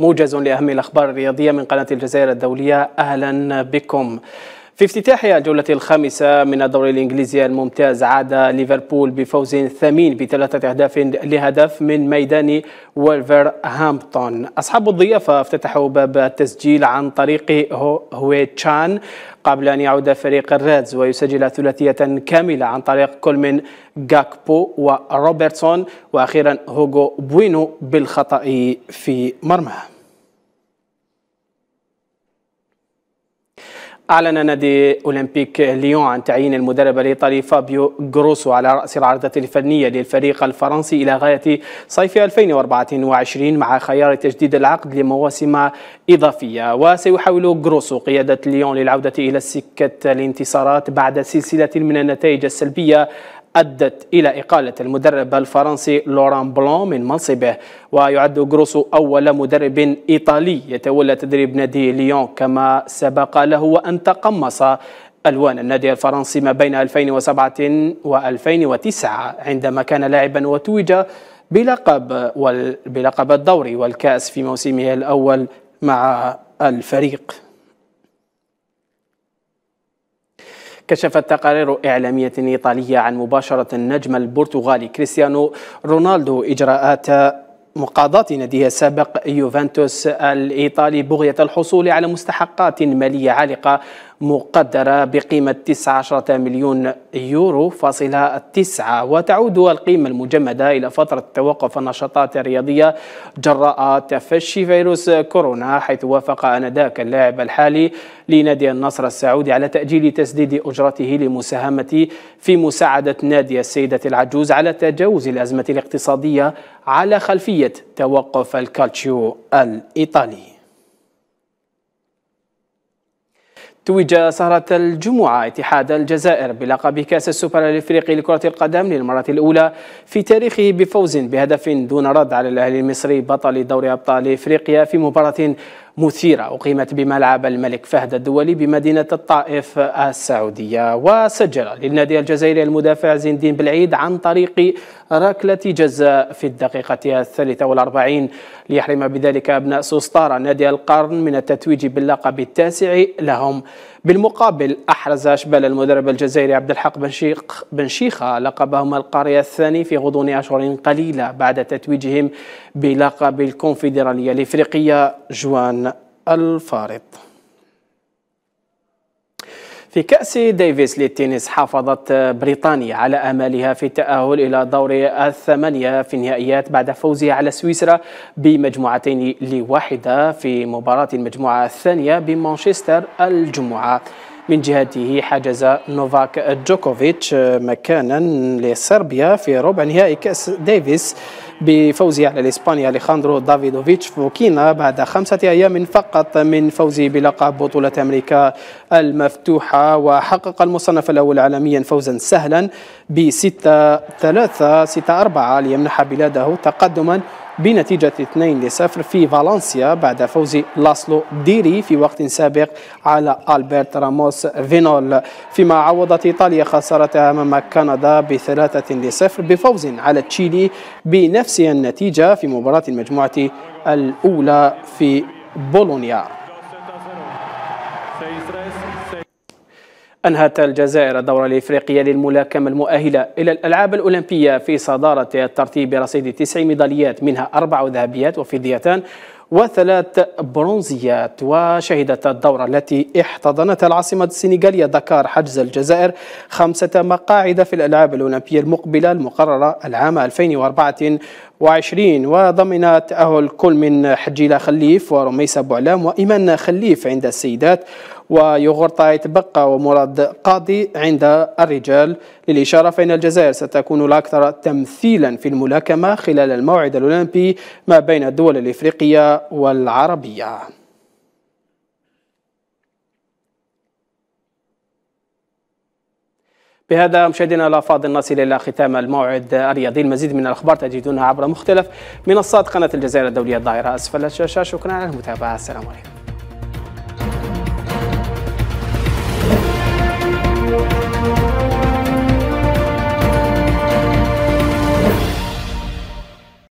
موجز لأهم الأخبار الرياضية من قناة الجزائر الدولية أهلا بكم في افتتاح الجولة الخامسة من الدوري الإنجليزي الممتاز عاد ليفربول بفوز ثمين بثلاثة أهداف لهدف من ميدان هامبتون أصحاب الضيافة افتتحوا باب التسجيل عن طريق هوي تشان قبل أن يعود فريق الريدز ويسجل ثلاثية كاملة عن طريق كل من جاكبو وروبرتسون وأخيرا هوغو بوينو بالخطأ في مرماه أعلن نادي أولمبيك ليون عن تعيين المدرب الإيطالي فابيو جروسو على رأس العرضة الفنية للفريق الفرنسي إلى غاية صيف 2024 مع خيار تجديد العقد لمواسم إضافية وسيحاول جروسو قيادة ليون للعودة إلى سكة الانتصارات بعد سلسلة من النتائج السلبية أدت إلى إقالة المدرب الفرنسي لوران بلون من منصبه ويعد جروسو أول مدرب إيطالي يتولى تدريب نادي ليون كما سبق له أن تقمص ألوان النادي الفرنسي ما بين 2007 و2009 عندما كان لاعبا وتوج بلقب بلقب الدوري والكأس في موسمه الأول مع الفريق كشفت تقارير إعلامية إيطالية عن مباشرة النجم البرتغالي كريستيانو رونالدو إجراءات مقاضاة ناديه السابق يوفنتوس الإيطالي بغية الحصول على مستحقات مالية عالقة مقدرة بقيمة 19 مليون يورو فاصلة 9 وتعود القيمة المجمدة إلى فترة توقف النشاطات الرياضية جراء تفشي فيروس كورونا حيث وافق آنذاك اللاعب الحالي لنادي النصر السعودي على تأجيل تسديد أجرته لمساهمة في مساعدة نادي السيدة العجوز على تجاوز الأزمة الاقتصادية على خلفية توقف الكالتشيو الإيطالي توج سهرة الجمعة اتحاد الجزائر بلقب كأس السوبر الافريقي لكرة القدم للمرة الأولى في تاريخه بفوز بهدف دون رد على الأهلي المصري بطل دوري أبطال افريقيا في مباراة مثيرة أقيمت بملعب الملك فهد الدولي بمدينة الطائف السعودية وسجل للنادي الجزائري المدافع زين الدين بالعيد عن طريق ركلة جزاء في الدقيقة الثالثة والأربعين ليحرم بذلك أبناء سوستارا نادي القرن من التتويج باللقب التاسع لهم بالمقابل أحرز أشبال المدرب الجزائري عبد الحق بن شيخ بن شيخة لقبهم القاري الثاني في غضون أشهر قليلة بعد تتويجهم بلقب الكونفدرالية الإفريقية جوان الفارض في كأس ديفيس للتنس حافظت بريطانيا على أمالها في التأهل إلى دور الثمانية في النهائيات بعد فوزها على سويسرا بمجموعتين لواحدة في مباراة المجموعة الثانية بمانشستر الجمعة من جهته حجز نوفاك جوكوفيتش مكانا لصربيا في ربع نهائي كأس ديفيس بفوزه على الإسباني أليخاندرو دافيدوفيتش فوكينا بعد خمسة أيام فقط من فوزه بلقب بطولة أمريكا المفتوحة وحقق المصنف الأول عالميا فوزا سهلا بستة ثلاثة ستة أربعة ليمنح بلاده تقدما بنتيجة 2 لصفر في فالنسيا بعد فوز لاسلو ديري في وقت سابق على ألبرت راموس فينول فيما عوضت إيطاليا خسارتها أمام كندا بثلاثة لصفر بفوز على تشيلي بنفس النتيجة في مباراة المجموعة الأولى في بولونيا أنهت الجزائر الدورة الإفريقية للملاكمة المؤهلة إلى الألعاب الأولمبية في صدارة الترتيب برصيد تسع ميداليات منها أربع ذهبيات وفضيتان وثلاث برونزيات وشهدت الدورة التي احتضنتها العاصمة السنغالية دكار حجز الجزائر خمسة مقاعد في الألعاب الأولمبية المقبلة المقررة العام 2024 وعشرين وضمن تأهل كل من حجيلة خليف ورميسة بوعلام وإيمان خليف عند السيدات ويغرطة يتبقى ومراد قاضي عند الرجال للإشارة فإن الجزائر ستكون الأكثر تمثيلا في الملاكمة خلال الموعد الأولمبي ما بين الدول الإفريقية والعربية بهذا مشاهدينا الافاضل نصل الى ختام الموعد الرياضي المزيد من الاخبار تجدونها عبر مختلف منصات قناه الجزائر الدوليه الظاهره اسفل الشاشه شكرا على المتابعه السلام عليكم